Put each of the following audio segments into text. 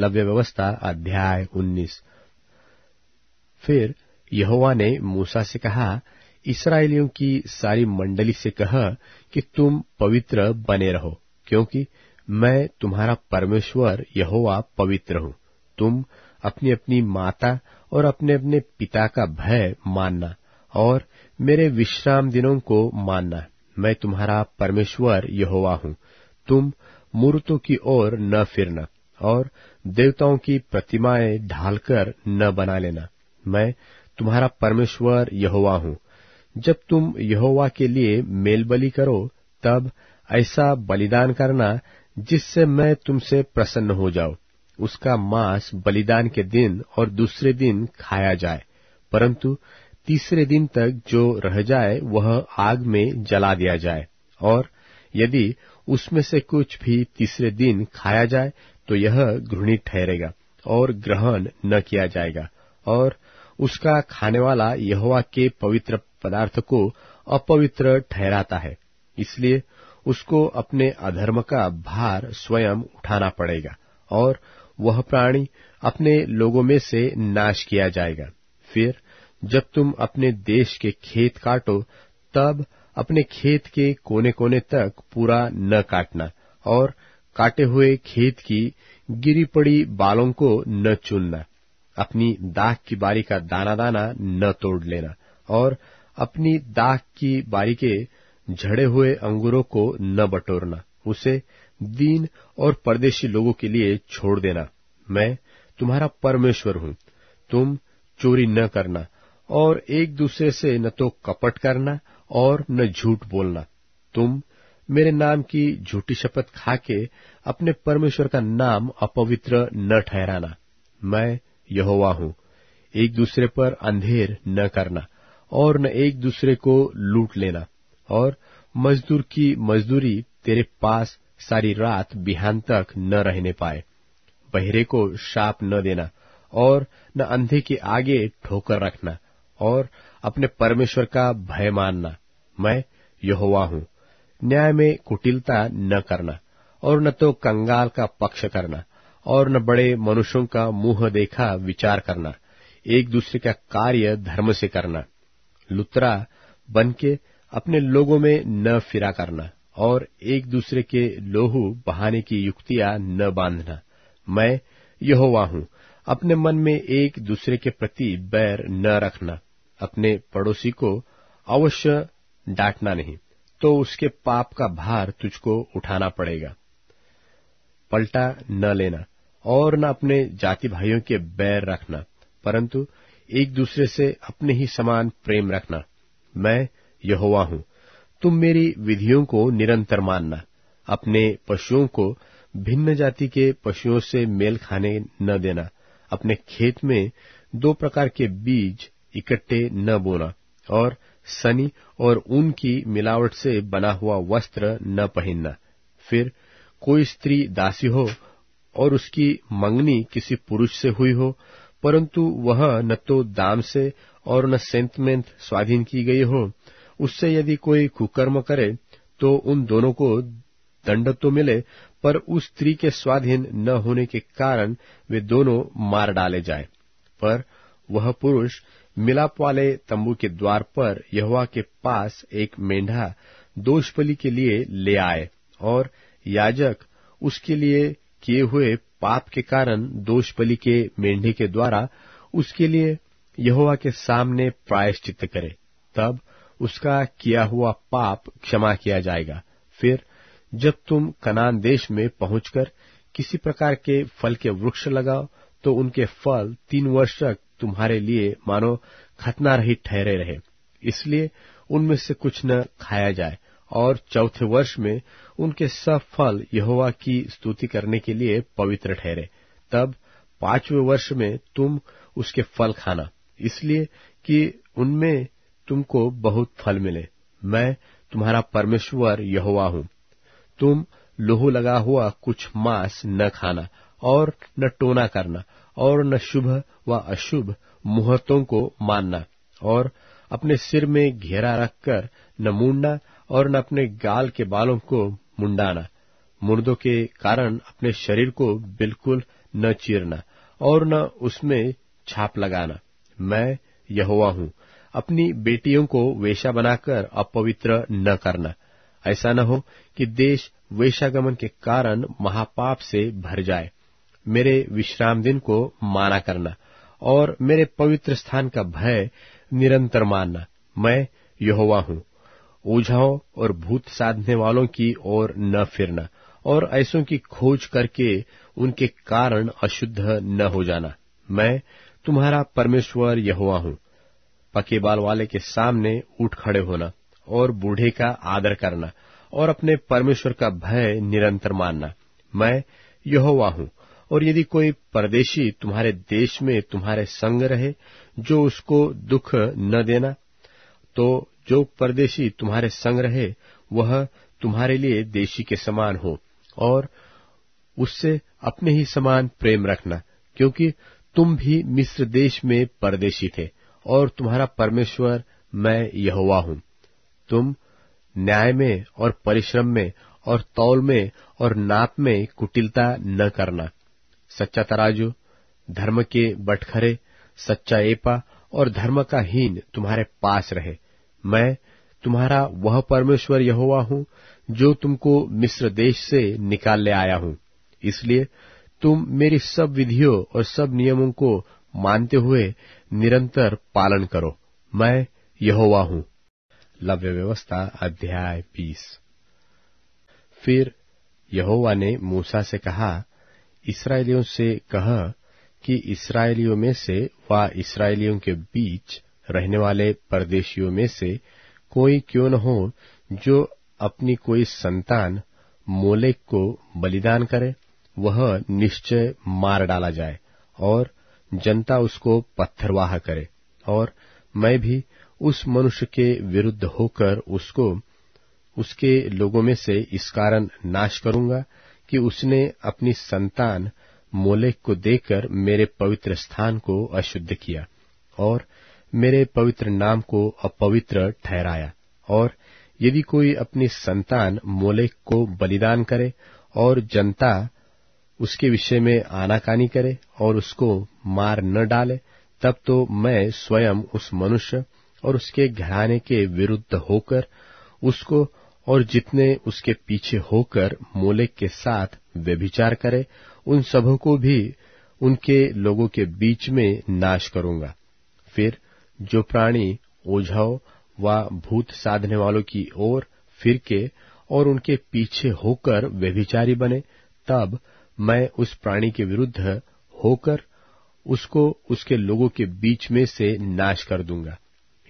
लव्य व्यवस्था अध्याय उन्नीस फिर यहोवा ने मूसा से कहा इसराइलियों की सारी मंडली से कह कि तुम पवित्र बने रहो क्योंकि मैं तुम्हारा परमेश्वर यहोवा पवित्र हूं तुम अपनी अपनी माता और अपने अपने पिता का भय मानना और मेरे विश्राम दिनों को मानना मैं तुम्हारा परमेश्वर यहोवा हूं तुम मूर्तों की ओर न फिरना और देवताओं की प्रतिमाएं ढालकर न बना लेना मैं तुम्हारा परमेश्वर यहोवा हूं जब तुम यहोवा के लिए मेलबलि करो तब ऐसा बलिदान करना जिससे मैं तुमसे प्रसन्न हो जाऊं उसका मांस बलिदान के दिन और दूसरे दिन खाया जाए परंतु तीसरे दिन तक जो रह जाए वह आग में जला दिया जाए और यदि उसमें से कुछ भी तीसरे दिन खाया जाए तो यह घृणित ठहरेगा और ग्रहण न किया जाएगा और उसका खाने वाला यहवा के पवित्र पदार्थ को अपवित्र ठहराता है इसलिए उसको अपने अधर्म का भार स्वयं उठाना पड़ेगा और वह प्राणी अपने लोगों में से नाश किया जाएगा फिर जब तुम अपने देश के खेत काटो तब अपने खेत के कोने कोने तक पूरा न काटना और काटे हुए खेत की गिरी पड़ी बालों को न चुनना अपनी दाख की बारी का दाना दाना न तोड़ लेना और अपनी दाख की बारी के झड़े हुए अंगूरों को न बटोरना उसे दीन और परदेशी लोगों के लिए छोड़ देना मैं तुम्हारा परमेश्वर हूं तुम चोरी न करना और एक दूसरे से न तो कपट करना और न झूठ बोलना तुम मेरे नाम की झूठी शपथ खाके अपने परमेश्वर का नाम अपवित्र न ठहराना मैं यहोवा हूं एक दूसरे पर अंधेर न करना और न एक दूसरे को लूट लेना और मजदूर की मजदूरी तेरे पास सारी रात बिहान तक न रहने पाए बहरे को शाप न देना और न अंधे के आगे ठोकर रखना और अपने परमेश्वर का भय मानना मैं यहोवा हूं न्याय में कुटिलता न करना और न तो कंगाल का पक्ष करना और न बड़े मनुष्यों का मुंह देखा विचार करना एक दूसरे का कार्य धर्म से करना लुतरा बनके अपने लोगों में न फिरा करना और एक दूसरे के लोहू बहाने की युक्तियां न बांधना मैं यहोवा हूं अपने मन में एक दूसरे के प्रति बैर न रखना अपने पड़ोसी को अवश्य डांटना नहीं तो उसके पाप का भार तुझको उठाना पड़ेगा पलटा न लेना और न अपने जाति भाइयों के बैर रखना परंतु एक दूसरे से अपने ही समान प्रेम रखना मैं यहोवा हूं तुम मेरी विधियों को निरंतर मानना अपने पशुओं को भिन्न जाति के पशुओं से मेल खाने न देना अपने खेत में दो प्रकार के बीज इकट्ठे न बोना और सनी और ऊन की मिलावट से बना हुआ वस्त्र न पहनना फिर कोई स्त्री दासी हो और उसकी मंगनी किसी पुरुष से हुई हो परंतु वह न तो दाम से और न सेंतमेंत स्वाधीन की गई हो उससे यदि कोई कुकर्म करे तो उन दोनों को दंड तो मिले पर उस स्त्री के स्वाधीन न होने के कारण वे दोनों मार डाले जाए पर वह पुरुष मिलाप वाले तंबू के द्वार पर यहुआ के पास एक मेंढा दोषपली के लिए ले आए और याजक उसके लिए किए हुए पाप के कारण दोषपली के मेंढे के द्वारा उसके लिए यहोवा के सामने प्रायश्चित करे तब उसका किया हुआ पाप क्षमा किया जाएगा फिर जब तुम कनान देश में पहुंचकर किसी प्रकार के फल के वृक्ष लगाओ तो उनके फल तीन वर्ष तक तुम्हारे लिए मानो खतना रहित ठहरे रहे इसलिए उनमें से कुछ न खाया जाए और चौथे वर्ष में उनके सब फल यहोवा की स्तुति करने के लिए पवित्र ठहरे तब पांचवें वर्ष में तुम उसके फल खाना इसलिए कि उनमें तुमको बहुत फल मिले मैं तुम्हारा परमेश्वर यहोवा हूं तुम लोहू लगा हुआ कुछ मांस न खाना और न टोना करना और न शुभ व अशुभ मुहूर्तों को मानना और अपने सिर में घेरा रखकर न मुंडना और न अपने गाल के बालों को मुंडाना मुर्दों के कारण अपने शरीर को बिल्कुल न चीरना और न उसमें छाप लगाना मैं यहोवा हूं अपनी बेटियों को वेशा बनाकर अपवित्र न करना ऐसा न हो कि देश वेशागमन के कारण महापाप से भर जाए मेरे विश्राम दिन को माना करना और मेरे पवित्र स्थान का भय निरंतर मानना मैं यहोवा हूं ओझाओं और भूत साधने वालों की ओर न फिरना और ऐसों की खोज करके उनके कारण अशुद्ध न हो जाना मैं तुम्हारा परमेश्वर यहुआ हूं पके बाल वाले के सामने उठ खड़े होना और बूढ़े का आदर करना और अपने परमेश्वर का भय निरंतर मानना मैं यहोवा हूं और यदि कोई परदेशी तुम्हारे देश में तुम्हारे संग रहे जो उसको दुख न देना तो जो परदेशी तुम्हारे संग रहे वह तुम्हारे लिए देशी के समान हो और उससे अपने ही समान प्रेम रखना क्योंकि तुम भी मिस्र देश में परदेशी थे और तुम्हारा परमेश्वर मैं यहुआ हूं तुम न्याय में और परिश्रम में और तौल में और नाप में कुटिलता न करना सच्चा तराजू धर्म के बटखरे सच्चा एपा और धर्म का हीन तुम्हारे पास रहे मैं तुम्हारा वह परमेश्वर यहोवा हूं जो तुमको मिस्र देश से निकालने आया हूं इसलिए तुम मेरी सब विधियों और सब नियमों को मानते हुए निरंतर पालन करो मैं यहोवा हूं लव्य व्यवस्था अध्याय बीस फिर यहोवा ने मूसा से कहा इसराइलियों से कहा कि इसराइलियों में से व इसराइलियों के बीच रहने वाले परदेशियों में से कोई क्यों न हो जो अपनी कोई संतान मोलेक को बलिदान करे वह निश्चय मार डाला जाए और जनता उसको पत्थरवाह करे और मैं भी उस मनुष्य के विरुद्ध होकर उसको उसके लोगों में से इस कारण नाश करूंगा कि उसने अपनी संतान मोलेक को देकर मेरे पवित्र स्थान को अशुद्ध किया और मेरे पवित्र नाम को अपवित्र ठहराया और यदि कोई अपनी संतान मोलेक को बलिदान करे और जनता उसके विषय में आनाकानी करे और उसको मार न डाले तब तो मैं स्वयं उस मनुष्य और उसके घराने के विरुद्ध होकर उसको और जितने उसके पीछे होकर मोलेक के साथ व्यभिचार करे उन सबों को भी उनके लोगों के बीच में नाश करूंगा फिर जो प्राणी ओझाओं व भूत साधने वालों की ओर फिर के और उनके पीछे होकर व्यभिचारी बने तब मैं उस प्राणी के विरुद्ध होकर उसको उसके लोगों के बीच में से नाश कर दूंगा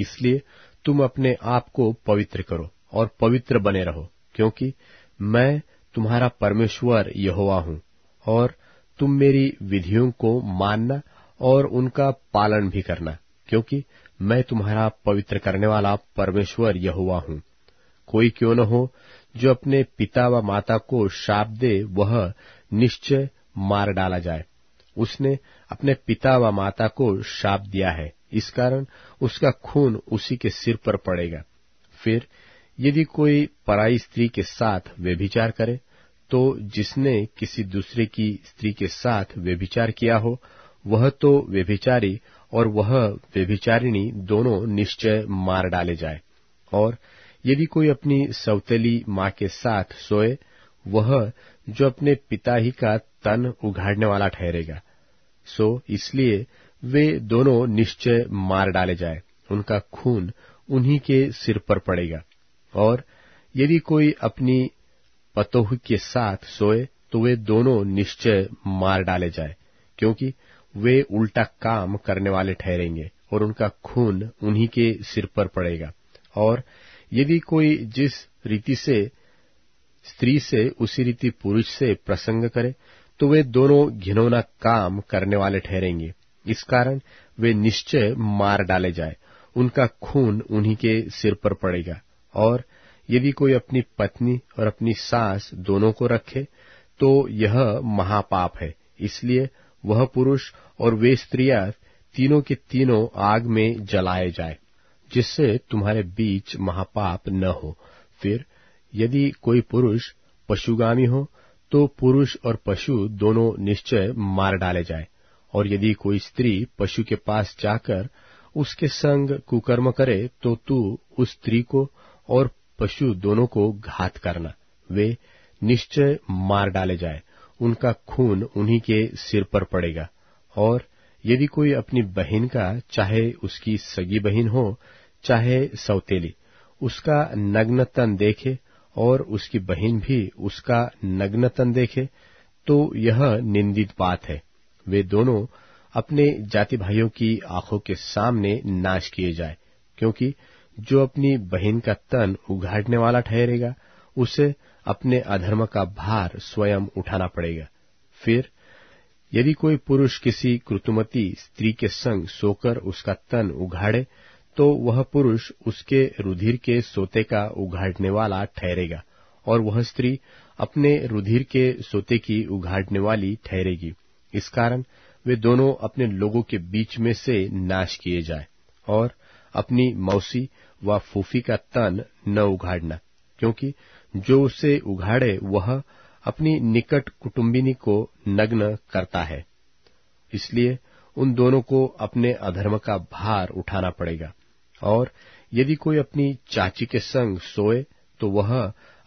इसलिए तुम अपने आप को पवित्र करो और पवित्र बने रहो क्योंकि मैं तुम्हारा परमेश्वर यहोवा हूं और तुम मेरी विधियों को मानना और उनका पालन भी करना क्योंकि मैं तुम्हारा पवित्र करने वाला परमेश्वर यहुआ हूं कोई क्यों न हो जो अपने पिता व माता को शाप दे वह निश्चय मार डाला जाए उसने अपने पिता व माता को शाप दिया है इस कारण उसका खून उसी के सिर पर पड़ेगा फिर यदि कोई पराई स्त्री के साथ व्यभिचार करे तो जिसने किसी दूसरे की स्त्री के साथ व्यभिचार किया हो वह तो व्यभिचारी और वह व्यभिचारिणी दोनों निश्चय मार डाले जाए और यदि कोई अपनी सौतेली मां के साथ सोए वह जो अपने पिता ही का तन उघाड़ने वाला ठहरेगा सो इसलिए वे दोनों निश्चय मार डाले जाए उनका खून उन्हीं के सिर पर पड़ेगा और यदि कोई अपनी पतोह के साथ सोए तो वे दोनों निश्चय मार डाले जाए क्योंकि वे उल्टा काम करने वाले ठहरेंगे और उनका खून उन्हीं के सिर पर पड़ेगा और यदि कोई जिस रीति से स्त्री से उसी रीति पुरुष से प्रसंग करे तो वे दोनों घिनौना काम करने वाले ठहरेंगे इस कारण वे निश्चय मार डाले जाए उनका खून उन्हीं के सिर पर पड़ेगा और यदि कोई अपनी पत्नी और अपनी सास दोनों को रखे तो यह महापाप है इसलिए वह पुरुष और वे स्त्रियां तीनों के तीनों आग में जलाए जाए जिससे तुम्हारे बीच महापाप न हो फिर यदि कोई पुरुष पशुगामी हो तो पुरुष और पशु दोनों निश्चय मार डाले जाए और यदि कोई स्त्री पशु के पास जाकर उसके संग कुकर्म करे तो तू उस स्त्री को और पशु दोनों को घात करना वे निश्चय मार डाले जाए उनका खून उन्हीं के सिर पर पड़ेगा और यदि कोई अपनी बहन का चाहे उसकी सगी बहन हो चाहे सौतेली उसका नग्न तन देखे और उसकी बहन भी उसका नग्न तन देखे तो यह निंदित बात है वे दोनों अपने जाति भाइयों की आंखों के सामने नाश किए जाए क्योंकि जो अपनी बहन का तन उघाड़ने वाला ठहरेगा उसे अपने अधर्म का भार स्वयं उठाना पड़ेगा फिर यदि कोई पुरुष किसी कृतुमती स्त्री के संग सोकर उसका तन उघाड़े तो वह पुरुष उसके रुधिर के सोते का उघाड़ने वाला ठहरेगा और वह स्त्री अपने रुधिर के सोते की उघाड़ने वाली ठहरेगी इस कारण वे दोनों अपने लोगों के बीच में से नाश किए जाए और अपनी मौसी व फूफी का तन न उघाड़ना क्योंकि जो उसे उघाड़े वह अपनी निकट कुटुम्बिनी को नग्न करता है इसलिए उन दोनों को अपने अधर्म का भार उठाना पड़ेगा और यदि कोई अपनी चाची के संग सोए तो वह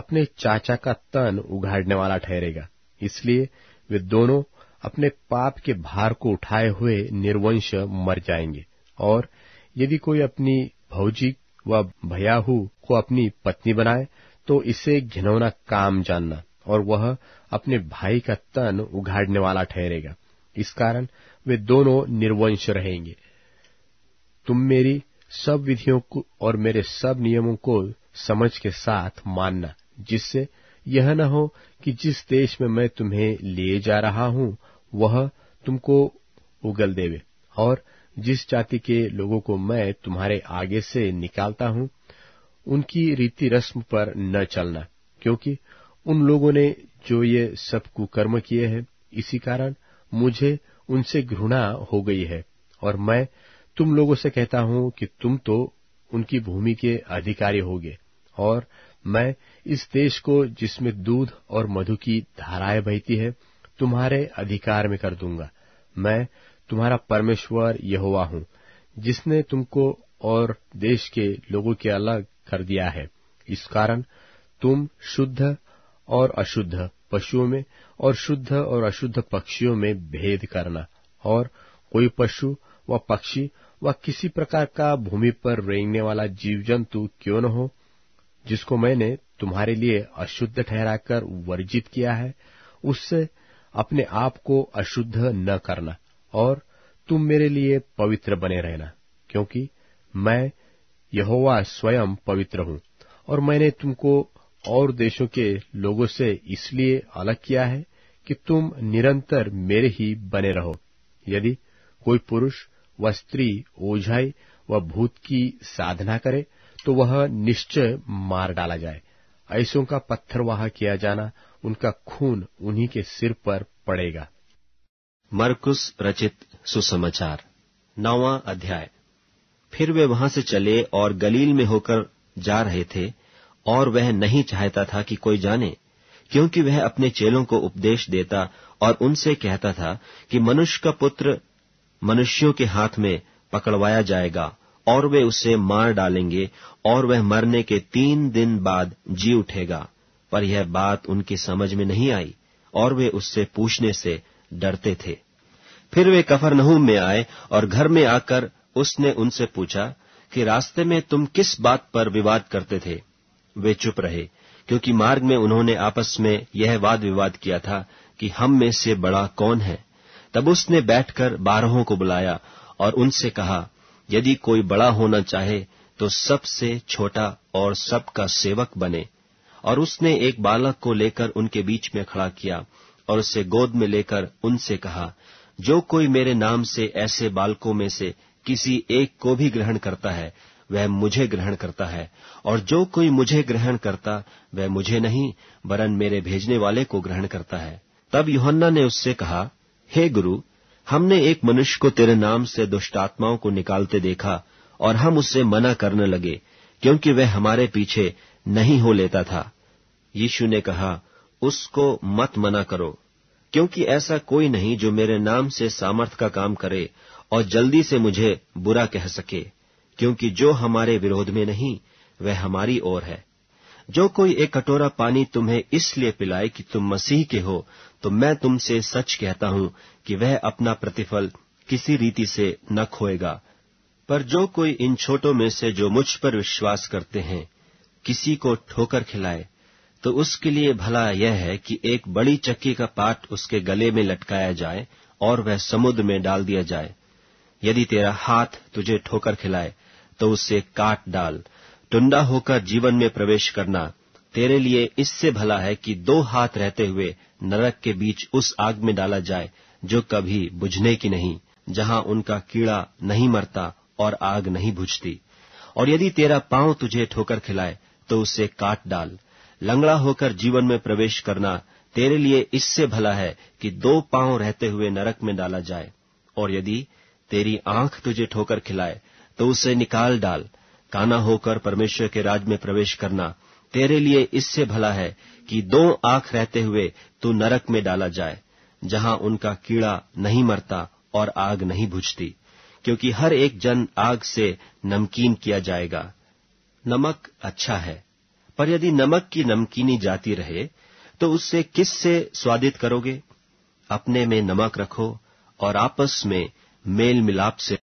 अपने चाचा का तन उघाड़ने वाला ठहरेगा इसलिए वे दोनों अपने पाप के भार को उठाए हुए निर्वंश मर जाएंगे और यदि कोई अपनी भौजी व भयाहू को अपनी पत्नी बनाए तो इसे घिनौना काम जानना और वह अपने भाई का तन उघाड़ने वाला ठहरेगा इस कारण वे दोनों निर्वंश रहेंगे तुम मेरी सब विधियों को और मेरे सब नियमों को समझ के साथ मानना जिससे यह न हो कि जिस देश में मैं तुम्हें ले जा रहा हूं वह तुमको उगल देवे और जिस जाति के लोगों को मैं तुम्हारे आगे से निकालता हूं उनकी रीति रस्म पर न चलना क्योंकि उन लोगों ने जो ये सब कुकर्म किए हैं इसी कारण मुझे उनसे घृणा हो गई है और मैं तुम लोगों से कहता हूं कि तुम तो उनकी भूमि के अधिकारी होगे और मैं इस देश को जिसमें दूध और मधु की धाराएं बहती है तुम्हारे अधिकार में कर दूंगा मैं तुम्हारा परमेश्वर यहोवा हूं जिसने तुमको और देश के लोगों के अलग कर दिया है इस कारण तुम शुद्ध और अशुद्ध पशुओं में और शुद्ध और अशुद्ध पक्षियों में भेद करना और कोई पशु व पक्षी व किसी प्रकार का भूमि पर रेंगने वाला जीव जंतु क्यों न हो जिसको मैंने तुम्हारे लिए अशुद्ध ठहराकर वर्जित किया है उससे अपने आप को अशुद्ध न करना और तुम मेरे लिए पवित्र बने रहना क्योंकि मैं यहोवा स्वयं पवित्र हूं और मैंने तुमको और देशों के लोगों से इसलिए अलग किया है कि तुम निरंतर मेरे ही बने रहो यदि कोई पुरुष व स्त्री ओझाई व भूत की साधना करे तो वह निश्चय मार डाला जाए ऐसों का पत्थरवाह किया जाना उनका खून उन्हीं के सिर पर पड़ेगा मरकुस रचित सुसमाचार नौवा अध्याय फिर वे वहां से चले और गलील में होकर जा रहे थे और वह नहीं चाहता था कि कोई जाने क्योंकि वह अपने चेलों को उपदेश देता और उनसे कहता था कि मनुष्य का पुत्र मनुष्यों के हाथ में पकड़वाया जाएगा और वे उसे मार डालेंगे और वह मरने के तीन दिन बाद जी उठेगा पर यह बात उनकी समझ में नहीं आई और वे उससे पूछने से डरते थे फिर वे कफरनहूम में आए और घर में आकर उसने उनसे पूछा कि रास्ते में तुम किस बात पर विवाद करते थे वे चुप रहे क्योंकि मार्ग में उन्होंने आपस में यह वाद विवाद किया था कि हम में से बड़ा कौन है तब उसने बैठकर बारहों को बुलाया और उनसे कहा यदि कोई बड़ा होना चाहे तो सबसे छोटा और सबका सेवक बने और उसने एक बालक को लेकर उनके बीच में खड़ा किया और उसे गोद में लेकर उनसे कहा जो कोई मेरे नाम से ऐसे बालकों में से किसी एक को भी ग्रहण करता है वह मुझे ग्रहण करता है और जो कोई मुझे ग्रहण करता वह मुझे नहीं वरन मेरे भेजने वाले को ग्रहण करता है तब योहन्ना ने उससे कहा हे hey गुरु हमने एक मनुष्य को तेरे नाम से दुष्टात्माओं को निकालते देखा और हम उससे मना करने लगे क्योंकि वह हमारे पीछे नहीं हो लेता था यीशु ने कहा उसको मत मना करो क्योंकि ऐसा कोई नहीं जो मेरे नाम से सामर्थ का काम करे और जल्दी से मुझे बुरा कह सके क्योंकि जो हमारे विरोध में नहीं वह हमारी ओर है जो कोई एक कटोरा पानी तुम्हें इसलिए पिलाए कि तुम मसीह के हो तो मैं तुमसे सच कहता हूं कि वह अपना प्रतिफल किसी रीति से न खोएगा पर जो कोई इन छोटों में से जो मुझ पर विश्वास करते हैं किसी को ठोकर खिलाए तो उसके लिए भला यह है कि एक बड़ी चक्की का पाट उसके गले में लटकाया जाए और वह समुद्र में डाल दिया जाए यदि तेरा हाथ तुझे ठोकर खिलाए तो उसे काट डाल टुंडा होकर जीवन में प्रवेश करना तेरे लिए इससे भला है कि दो हाथ रहते हुए नरक के बीच उस आग में डाला जाए जो कभी बुझने की नहीं जहां उनका कीड़ा नहीं मरता और आग नहीं बुझती और यदि तेरा पांव तुझे ठोकर खिलाए तो उसे काट डाल लंगड़ा होकर जीवन में प्रवेश करना तेरे लिए इससे भला है कि दो पांव रहते हुए नरक में डाला जाए और यदि तेरी आंख तुझे ठोकर खिलाए तो उसे निकाल डाल काना होकर परमेश्वर के राज में प्रवेश करना तेरे लिए इससे भला है कि दो आंख रहते हुए तू नरक में डाला जाए जहां उनका कीड़ा नहीं मरता और आग नहीं बुझती क्योंकि हर एक जन आग से नमकीन किया जाएगा नमक अच्छा है पर यदि नमक की नमकीनी जाती रहे तो उससे किस से स्वादित करोगे अपने में नमक रखो और आपस में मेल मिलाप से